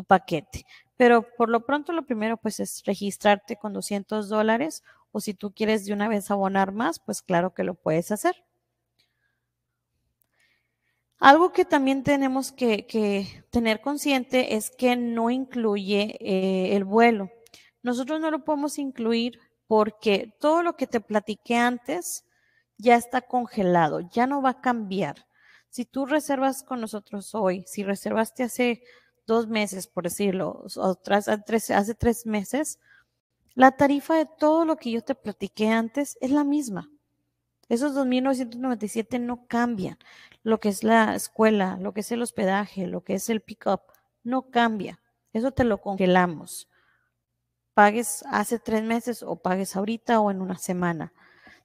paquete. Pero por lo pronto lo primero pues es registrarte con 200 dólares o si tú quieres de una vez abonar más, pues claro que lo puedes hacer. Algo que también tenemos que, tener consciente es que no incluye eh, el vuelo. Nosotros no lo podemos incluir porque todo lo que te platiqué antes ya está congelado, ya no va a cambiar. Si tú reservas con nosotros hoy, si reservaste hace dos meses, por decirlo, o hace tres meses, la tarifa de todo lo que yo te platiqué antes es la misma. Esos 2.997 no cambian. Lo que es la escuela, lo que es el hospedaje, lo que es el pick-up, no cambia. Eso te lo congelamos. Pagues hace tres meses o pagues ahorita o en una semana.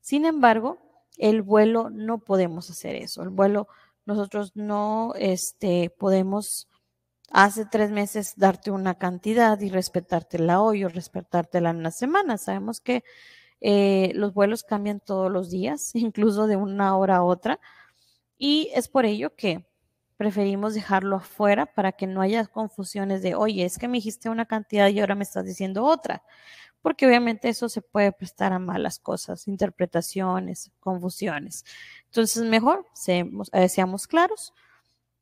Sin embargo, el vuelo no podemos hacer eso. El vuelo nosotros no este, podemos hace tres meses darte una cantidad y respetártela hoy o respetártela en una semana. Sabemos que eh, los vuelos cambian todos los días, incluso de una hora a otra, y es por ello que preferimos dejarlo afuera para que no haya confusiones de, oye, es que me dijiste una cantidad y ahora me estás diciendo otra, porque obviamente eso se puede prestar a malas cosas, interpretaciones, confusiones. Entonces, mejor seamos, eh, claros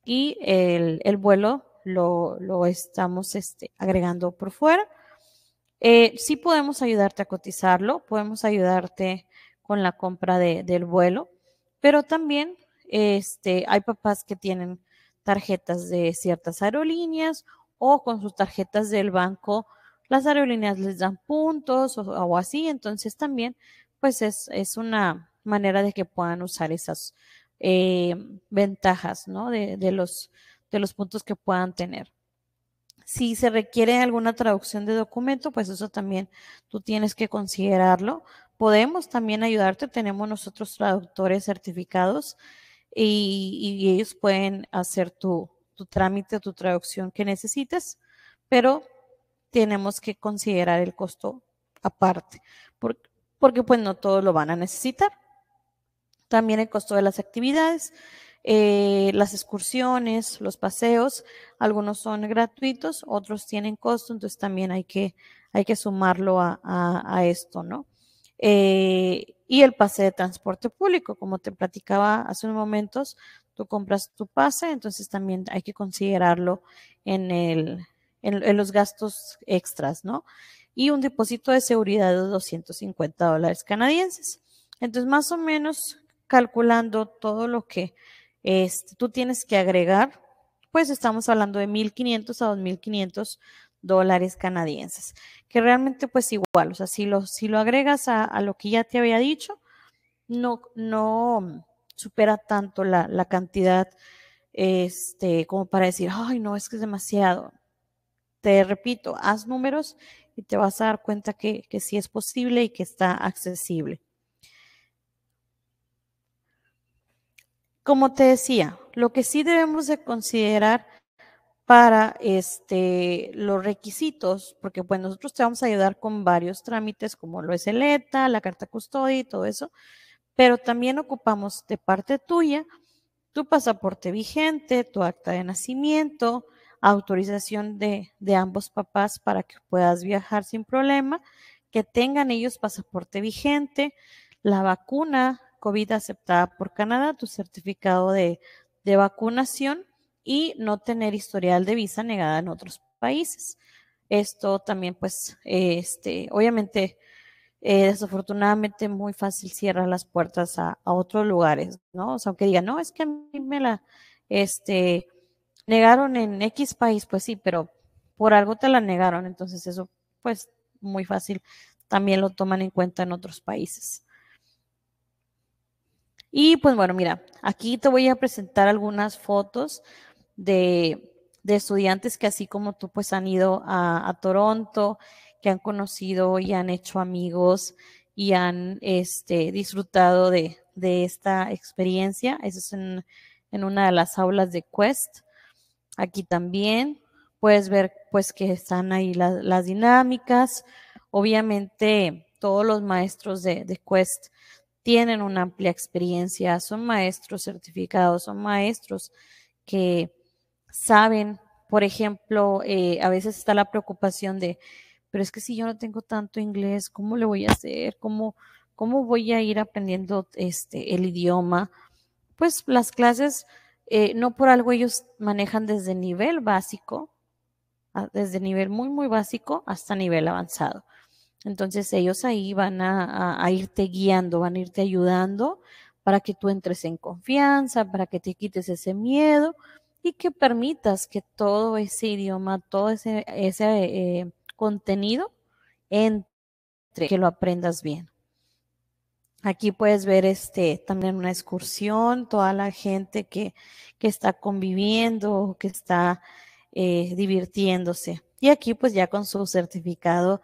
y el vuelo lo, estamos este, agregando por fuera. Eh, sí podemos ayudarte a cotizarlo, podemos ayudarte con la compra del vuelo, pero también este, hay papás que tienen tarjetas de ciertas aerolíneas o con sus tarjetas del banco, las aerolíneas les dan puntos o, así, entonces también pues es, una manera de que puedan usar esas eh, ventajas ¿no? de, de, los, de los puntos que puedan tener. Si se requiere alguna traducción de documento, pues eso también tú tienes que considerarlo. Podemos también ayudarte, tenemos nosotros traductores certificados y, ellos pueden hacer tu, trámite tu traducción que necesites, pero tenemos que considerar el costo aparte, porque, porque pues no todos lo van a necesitar. También el costo de las actividades, eh, las excursiones, los paseos, algunos son gratuitos, otros tienen costo, entonces también hay que, hay que sumarlo a, esto, ¿no? Eh, y el pase de transporte público, como te platicaba hace unos momentos, tú compras tu pase, entonces también hay que considerarlo en, el, en los gastos extras, ¿no? Y un depósito de seguridad de 250 dólares canadienses. Entonces, más o menos calculando todo lo que este, tú tienes que agregar, pues estamos hablando de 1.500 a 2.500 dólares canadienses, que realmente pues igual, o sea, si lo, si lo agregas a, lo que ya te había dicho, no, no supera tanto la, cantidad este, como para decir, ay, no, es que es demasiado. Te repito, haz números y te vas a dar cuenta que, que sí es posible y que está accesible. como te decía, lo que sí debemos de considerar para este, los requisitos, porque pues nosotros te vamos a ayudar con varios trámites como lo es el ETA, la carta custodia y todo eso, pero también ocupamos de parte tuya tu pasaporte vigente, tu acta de nacimiento, autorización de, de ambos papás para que puedas viajar sin problema, que tengan ellos pasaporte vigente, la vacuna COVID aceptada por Canadá, tu certificado de, vacunación y no tener historial de visa negada en otros países. Esto también, pues, este, obviamente, eh, desafortunadamente, muy fácil cierra las puertas a, a, otros lugares, ¿no? O sea, aunque digan, no, es que a mí me la, este, negaron en X país, pues sí, pero por algo te la negaron, entonces eso, pues, muy fácil, también lo toman en cuenta en otros países. Y pues bueno, mira, aquí te voy a presentar algunas fotos de, estudiantes que así como tú pues han ido a, Toronto, que han conocido y han hecho amigos y han este, disfrutado de, esta experiencia. Eso es en, una de las aulas de Quest. Aquí también puedes ver pues que están ahí las dinámicas. Obviamente todos los maestros de, de Quest tienen una amplia experiencia, son maestros certificados, son maestros que saben, por ejemplo, eh, a veces está la preocupación de, pero es que si yo no tengo tanto inglés, ¿cómo le voy a hacer? ¿Cómo, cómo voy a ir aprendiendo este, el idioma? Pues las clases, eh, no por algo ellos manejan desde nivel básico, desde nivel muy, muy básico hasta nivel avanzado. Entonces ellos ahí van a, irte guiando, van a irte ayudando para que tú entres en confianza, para que te quites ese miedo y que permitas que todo ese idioma, todo ese, eh, contenido entre, que lo aprendas bien. Aquí puedes ver este también una excursión, toda la gente que, está conviviendo, que está eh, divirtiéndose. Y aquí pues ya con su certificado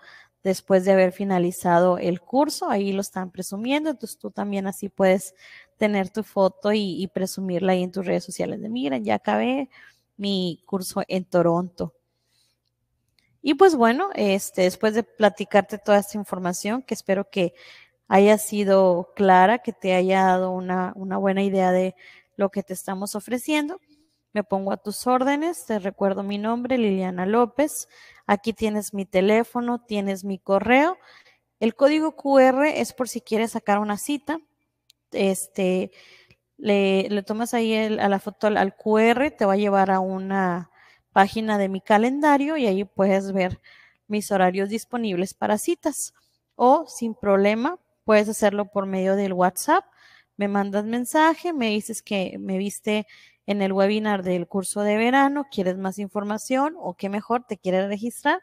después de haber finalizado el curso. Ahí lo están presumiendo, entonces tú también así puedes tener tu foto y, presumirla ahí en tus redes sociales de, ya acabé mi curso en Toronto. Y pues bueno, este, después de platicarte toda esta información, que espero que haya sido clara, que te haya dado una buena idea de lo que te estamos ofreciendo, me pongo a tus órdenes, te recuerdo mi nombre, Liliana López. Aquí tienes mi teléfono, tienes mi correo. El código QR es por si quieres sacar una cita. Este, le, tomas ahí a la foto al, al QR, te va a llevar a una página de mi calendario y ahí puedes ver mis horarios disponibles para citas. O sin problema, puedes hacerlo por medio del WhatsApp. Me mandas mensaje, me dices que me viste en el webinar del curso de verano, quieres más información o qué mejor te quieres registrar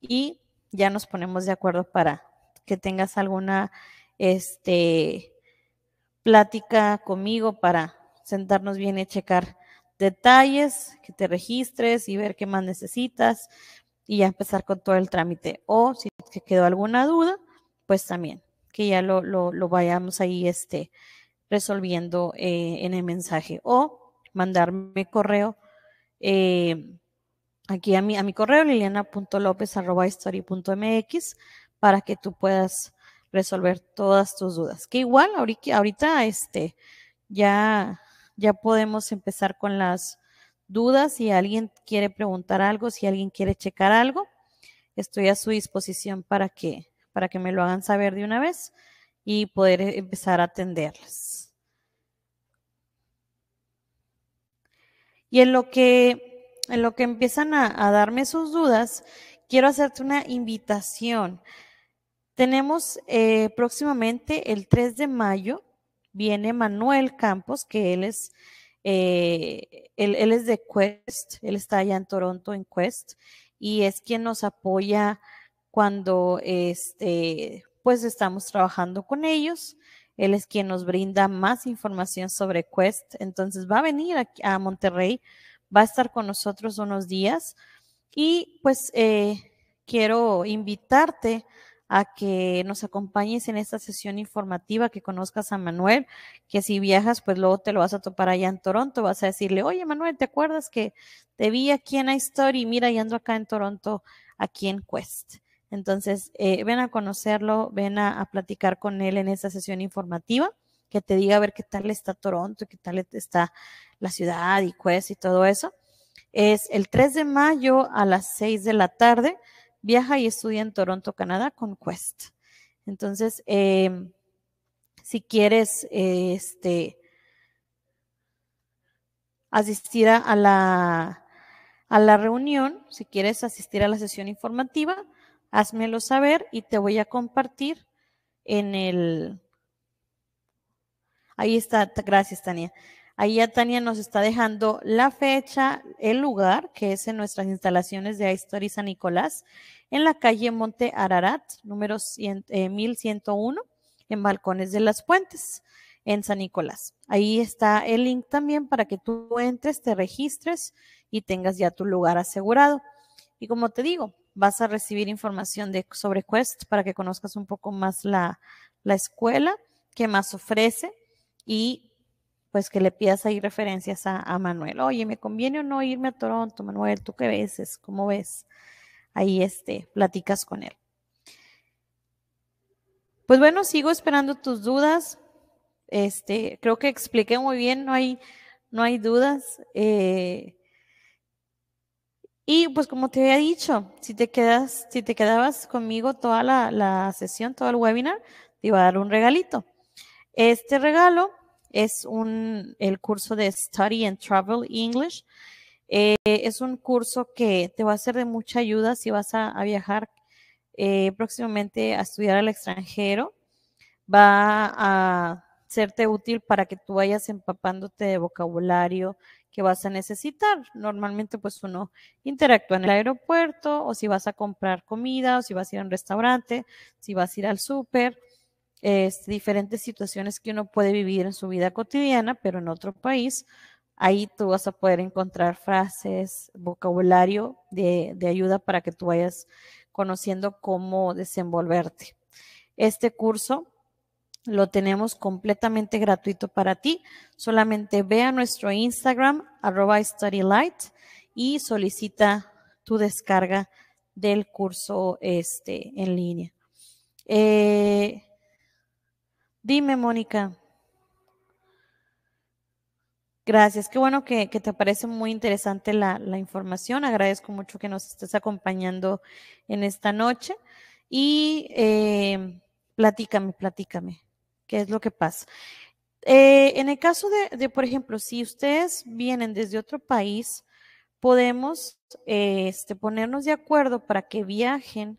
y ya nos ponemos de acuerdo para que tengas alguna este, plática conmigo para sentarnos bien y checar detalles, que te registres y ver qué más necesitas y ya empezar con todo el trámite. O si te quedó alguna duda, pues también que ya lo, vayamos ahí este, resolviendo eh, en el mensaje. O mandarme correo eh, aquí a mi, a mi correo mx para que tú puedas resolver todas tus dudas. Que igual ahorita, ahorita este, ya, ya podemos empezar con las dudas. Si alguien quiere preguntar algo, si alguien quiere checar algo, estoy a su disposición para que, para que me lo hagan saber de una vez y poder eh, empezar a atenderlas Y en lo que, en lo que empiezan a, darme sus dudas, quiero hacerte una invitación. Tenemos eh, próximamente el 3 de mayo, viene Manuel Campos, que él es, eh, es de Quest, él está allá en Toronto en Quest, y es quien nos apoya cuando este, pues estamos trabajando con ellos. Él es quien nos brinda más información sobre Quest. Entonces va a venir a Monterrey, va a estar con nosotros unos días y pues eh, quiero invitarte a que nos acompañes en esta sesión informativa, que conozcas a Manuel, que si viajas, pues luego te lo vas a topar allá en Toronto, vas a decirle, oye Manuel, ¿te acuerdas que te vi aquí en iStory? Mira, y ando acá en Toronto, aquí en Quest. Entonces, eh, ven a conocerlo, ven a, platicar con él en esa sesión informativa, que te diga a ver qué tal está Toronto, qué tal está la ciudad y Quest y todo eso. Es el 3 de mayo a las 6 de la tarde. Viaja y estudia en Toronto, Canadá con Quest. Entonces, em, si quieres eh, este, asistir a la, a la reunión, si quieres asistir a la sesión informativa, házmelo saber y te voy a compartir en el... Ahí está, gracias Tania. Ahí ya Tania nos está dejando la fecha, el lugar, que es en nuestras instalaciones de iStory San Nicolás, en la calle Monte Ararat, número 1101, eh, en Balcones de las Puentes, en San Nicolás. Ahí está el link también para que tú entres, te registres y tengas ya tu lugar asegurado. Y como te digo, vas a recibir información de, sobre Quest para que conozcas un poco más la, la escuela, qué más ofrece y pues que le pidas ahí referencias a, Manuel. Oye, ¿me conviene o no irme a Toronto, Manuel? ¿Tú qué ves? ¿Cómo ves? Ahí este, platicas con él. Pues bueno, sigo esperando tus dudas. Este, creo que expliqué muy bien, no hay, no hay dudas. Eh, y pues como te había dicho, si te quedas, si te quedabas conmigo toda la, sesión, todo el webinar, te iba a dar un regalito. Este regalo es un, el curso de Study and Travel English. Eh, es un curso que te va a ser de mucha ayuda si vas a, viajar eh, próximamente a estudiar al extranjero. Va a serte útil para que tú vayas empapándote de vocabulario, que vas a necesitar. Normalmente pues uno interactúa en el aeropuerto o si vas a comprar comida o si vas a ir a un restaurante, si vas a ir al súper, diferentes situaciones que uno puede vivir en su vida cotidiana, pero en otro país. Ahí tú vas a poder encontrar frases, vocabulario de, de ayuda para que tú vayas conociendo cómo desenvolverte. Este curso lo tenemos completamente gratuito para ti. Solamente ve a nuestro Instagram, arroba studylight, y solicita tu descarga del curso este, en línea. Eh, dime, Mónica. Gracias, qué bueno que, te parece muy interesante la, información. Agradezco mucho que nos estés acompañando en esta noche. Y eh, platícame, platícame qué es lo que pasa. Eh, en el caso de, por ejemplo, si ustedes vienen desde otro país, podemos eh, este, ponernos de acuerdo para que viajen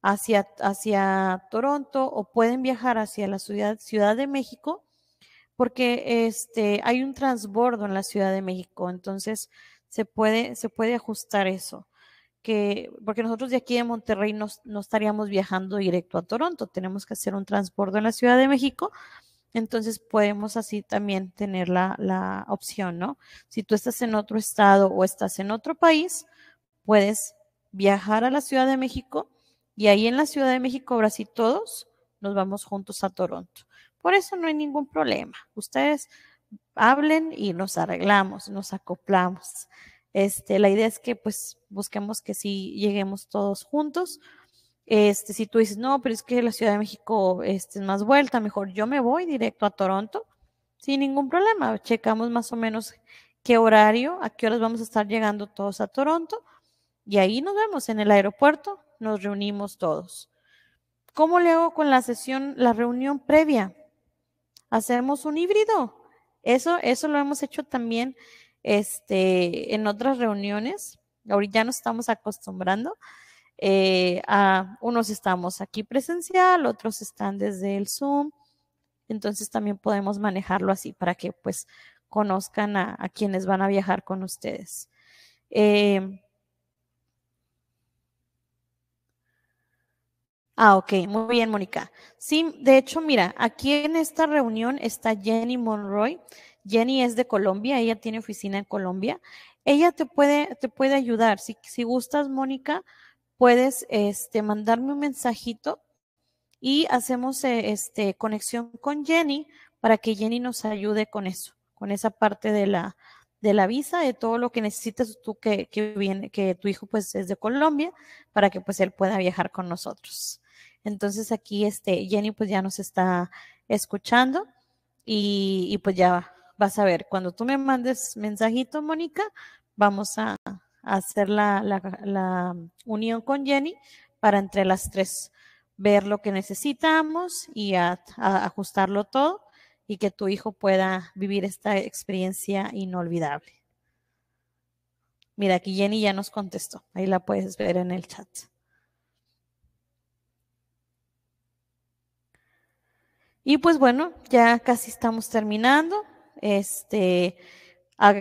hacia, hacia Toronto o pueden viajar hacia la ciudad, ciudad de México porque este, hay un transbordo en la Ciudad de México, entonces se puede, se puede ajustar eso porque nosotros de aquí de Monterrey no, estaríamos viajando directo a Toronto, tenemos que hacer un transbordo en la Ciudad de México, entonces podemos así también tener la, la opción, ¿no? Si tú estás en otro estado o estás en otro país, puedes viajar a la Ciudad de México y ahí en la Ciudad de México, ahora sí todos nos vamos juntos a Toronto. Por eso no hay ningún problema. Ustedes hablen y nos arreglamos, nos acoplamos. Este, la idea es que pues busquemos que sí lleguemos todos juntos. Este, si tú dices, no, pero es que la Ciudad de México este, es más vuelta, mejor yo me voy directo a Toronto, sin ningún problema. Checamos más o menos qué horario, a qué horas vamos a estar llegando todos a Toronto y ahí nos vemos en el aeropuerto, nos reunimos todos. ¿Cómo le hago con la sesión, la reunión previa? Hacemos un híbrido. Eso, eso lo hemos hecho también este, en otras reuniones. Ahorita ya nos estamos acostumbrando. Eh, unos estamos aquí presencial, otros están desde el Zoom. Entonces también podemos manejarlo así para que pues conozcan a, quienes van a viajar con ustedes. Eh, ah, ok, muy bien, Mónica. Sí, de hecho, mira, aquí en esta reunión está Jenny Monroy. Jenny es de Colombia, ella tiene oficina en Colombia. Ella te puede, te puede ayudar. Si, si gustas, Mónica, puedes este, mandarme un mensajito y hacemos eh, este, conexión con Jenny para que Jenny nos ayude con eso, con esa parte de la, de la visa, de todo lo que necesites tú que, viene, que tu hijo pues es de Colombia, para que pues él pueda viajar con nosotros. Entonces aquí este, Jenny pues ya nos está escuchando y, pues ya vas a ver, cuando tú me mandes mensajito, Mónica, vamos a, hacer la, unión con Jenny para entre las tres ver lo que necesitamos y ajustarlo todo y que tu hijo pueda vivir esta experiencia inolvidable. Mira, aquí Jenny ya nos contestó. Ahí la puedes ver en el chat. Y pues bueno, ya casi estamos terminando. Este,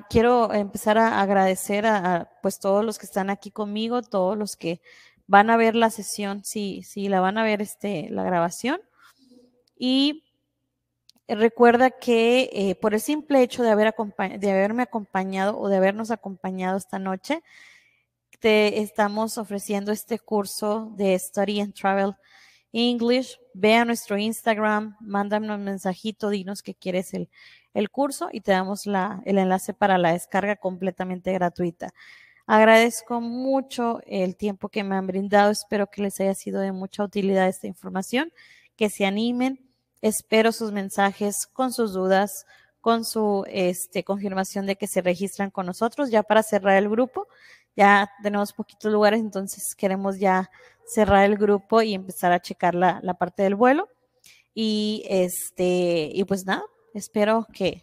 quiero empezar a agradecer a, pues todos los que están aquí conmigo, todos los que van a ver la sesión, si, si la van a ver este, la grabación. Y recuerda que eh, por el simple hecho de, haber de haberme acompañado o de habernos acompañado esta noche, te estamos ofreciendo este curso de Study and Travel English, ve a nuestro Instagram, mándame un mensajito, dinos que quieres el, el curso y te damos el enlace para la descarga completamente gratuita. Agradezco mucho el tiempo que me han brindado. Espero que les haya sido de mucha utilidad esta información, que se animen. Espero sus mensajes con sus dudas, con su este, confirmación de que se registran con nosotros ya para cerrar el grupo ya tenemos poquitos lugares, entonces queremos ya cerrar el grupo y empezar a checar la, parte del vuelo. Y este, y pues nada, espero que,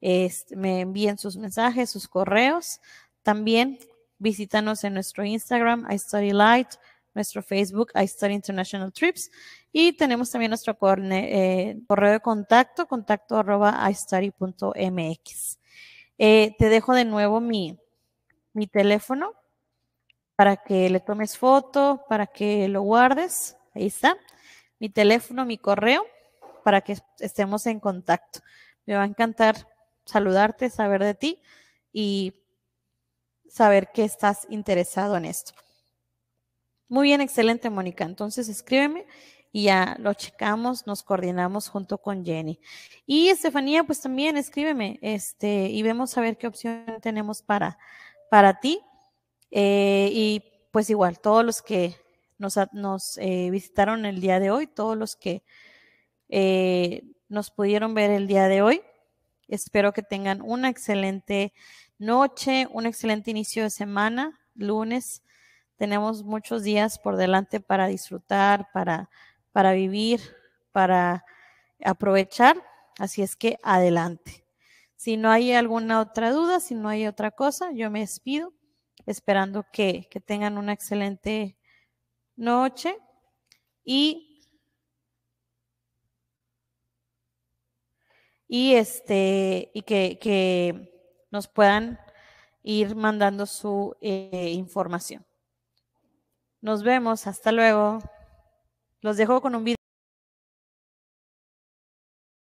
este, me envíen sus mensajes, sus correos. También visítanos en nuestro Instagram, iStudyLight, Light, nuestro Facebook, I International Trips. Y tenemos también nuestro eh, correo de contacto, contacto arroba eh, te dejo de nuevo mi, mi teléfono para que le tomes foto, para que lo guardes. Ahí está. Mi teléfono, mi correo, para que estemos en contacto. Me va a encantar saludarte, saber de ti y saber que estás interesado en esto. Muy bien, excelente, Mónica. Entonces escríbeme y ya lo checamos, nos coordinamos junto con Jenny. Y Estefanía, pues también escríbeme, este, y vemos a ver qué opción tenemos para, para ti. Eh, y pues igual, todos los que nos, eh, visitaron el día de hoy, todos los que eh, nos pudieron ver el día de hoy, espero que tengan una excelente noche, un excelente inicio de semana, lunes. Tenemos muchos días por delante para disfrutar, para, para vivir, para aprovechar. Así es que adelante. Si no hay alguna otra duda, si no hay otra cosa, yo me despido, esperando que, tengan una excelente noche y, y, este, y que, que nos puedan ir mandando su eh, información. Nos vemos, hasta luego. Los dejo con un video.